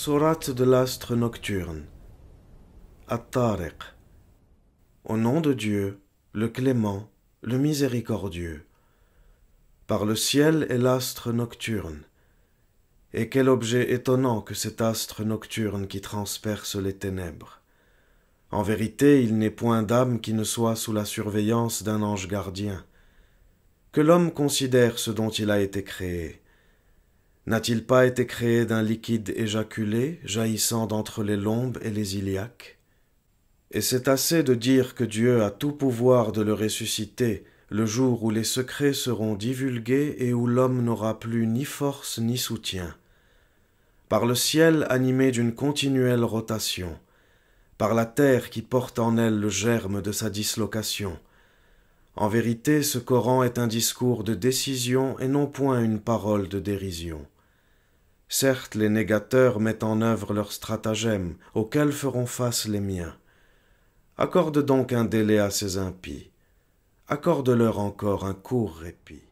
Sourate de l'astre nocturne. At-Tariq. Au nom de Dieu, le clément, le miséricordieux. Par le ciel et l'astre nocturne. Et quel objet étonnant que cet astre nocturne qui transperce les ténèbres. En vérité, il n'est point d'âme qui ne soit sous la surveillance d'un ange gardien. Que l'homme considère ce dont il a été créé N'a-t-il pas été créé d'un liquide éjaculé, jaillissant d'entre les lombes et les iliaques Et c'est assez de dire que Dieu a tout pouvoir de le ressusciter, le jour où les secrets seront divulgués et où l'homme n'aura plus ni force ni soutien. Par le ciel animé d'une continuelle rotation, par la terre qui porte en elle le germe de sa dislocation. En vérité, ce Coran est un discours de décision et non point une parole de dérision. Certes, les négateurs mettent en œuvre leurs stratagèmes, auxquels feront face les miens. Accorde donc un délai à ces impies. Accorde-leur encore un court répit.